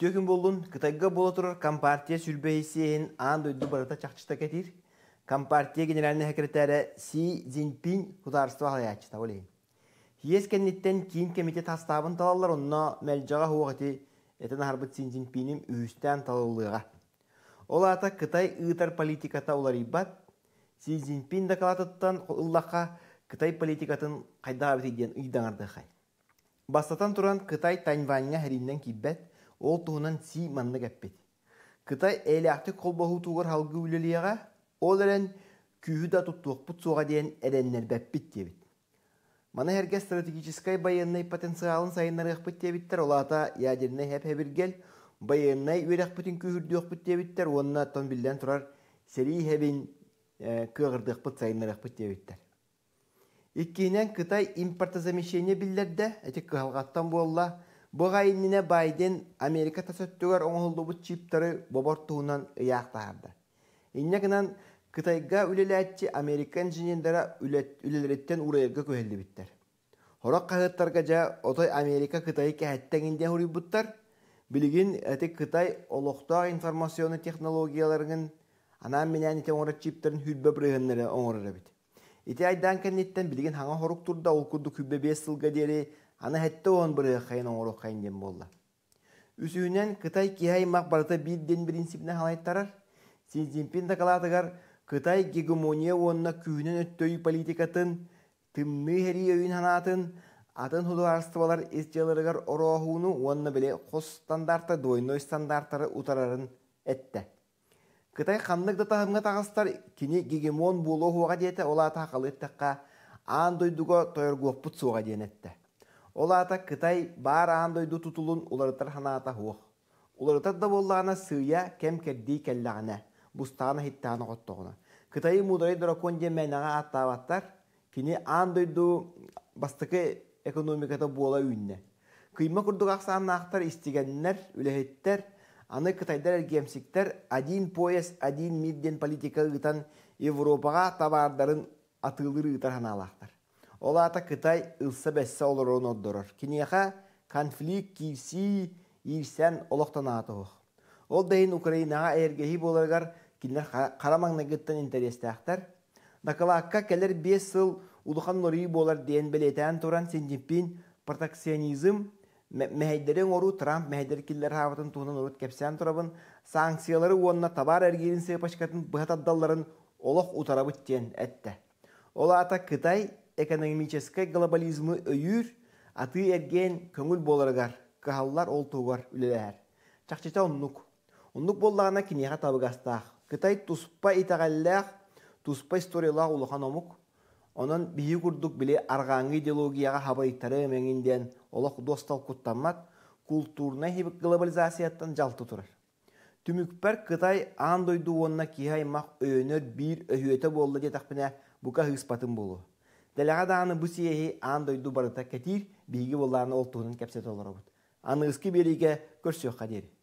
Бүтө күн болун кытайга бола турар компартия сүрбейсиен аан дойду барыта чакчыта кетир. Компартия генеральный секретаря Си Цзиньпин хударства халаячыта олейн. Хиес кенниттен кийин комитет астабын талалар онна мэлжага хуагати этен харбыт Си Цзиньпиним үйістен талалыға. Ол ата Кытай ыытар политиката улар Си Цзиньпин докладыттан ұллаққа Қытай политикатын қайдаға бітейден ұйдаңардығы. Бастатан тұран Кытай Таньванья хәріннен киббәт, ол туһунан си манны гэппит. Кытай элякты колбаху тугар халгы үлелияға, ол әрен күйі да туттуақпыт соға дейін әреннер бәппит дебіт. Мана әрге стратегическай байыннай потенциалын сайыннар ұқпыт дебіттер, олата ядеріне әп-әбіргел, байыннай өрәқпітін күйірді ұқпыт дебіттер, онына тон білден тұрар сәрі әбін ә, кығырды ұқпыт сайыннар ұқпыт дебіттер. Иккейінен Кытай импорта замещение білдерді, әтек кығалғаттан болла, Бұл Байден Америка тасөттігер бұт чиптары бобор туынан Иннекінан Қытайға үлелі үлеләтчі Американ жинендері үлелереттен урайырға көйелді біттер. Хорақ қағыттарға жа отой Америка Кытайы кәәттәңінде ұрай бұттар, білігін әті Кытай олықтағы информационы технологияларының анам менен ите оңырат чиптарын хүлбе бірігінлері оңырыры біт. Ите айдан кәнеттен білігін хаңа хорық тұрда ол күрді бес сылға дері Аны хәтте он бары қайын оңору қайын дем болды. Кытай кейай мақ барыта бирден принципіне халайттарар. Си Цзиньпин тақалатығар Кытай гегемония онына күйінен өттөй политикатын, тымны хәрі өйін ханатын, атын худуарстывалар естеларығар орохуну онына біле қос стандарты, дойной стандарттары утарарын әтті. Кытай қандық да тағымға тағыстар кене гегемон болу оға деті ола тақалы еттіққа, аң дойдуға тойырғуақ пұтсуға дейін әтті. Олата Кытай бар аандойду тутулун уларытар ханаата хуох. Уларытар да боллаана сыя кем кердии келлағына, бустаана хиттаана қоттоғына. Кытай мудрай дракон демәнәға аттаваттар, кини аандойду бастықы экономиката бола үйінне. Кыйма күрдіға ақсаанна ақтар истигеннер, үлехеттер, аны Кытайдар әргемсіктер адин пояс, один мидден политика ғытан Европаға табардарын атылыр ғытар ханаалақтар олата Кытай ылса олар оны отдырыр. Кенеға конфликт кийси олықтан олоқтанатух. Ол дейін Украинаға әйергеһи боларгар кинер қарамаңна интересті ақтар. Накалакка келер 5 сыл улухан нұрыйы болар дейін белетән туран сендеппен протекционизм мәһәйдерен ору Трамп мәһәйдер келдер хаватын туынан кәпсен турабын санкциялары уонна табар эргилин бұхат долларын олох утарабыт тен әтте. Ола ата Кытай экономическое глобализмы өйір аты ерген көңіл болырғар, қағаллар ол туғар үлелер. Чақчыта нук, Оннук болдағына кинеға табығастақ. Кытай туспа итағаллақ, туспа историялақ улыған омық. Онын бейі күрдік біле арғаңы идеологияға хабайттары мәңінден олық достал құттаммақ, культурна хибік глобализацияттан жалты тұрар. Қытай Кытай андойду онна кихаймақ өйінір бір өйеті болды детақпіне бұқа ғыспатын болу да аны бұ сиехи аан дойду кәтір кәтир, бейгі болларына ол кәпсет олар Аны ұсқы береге көрсіоққа қадері.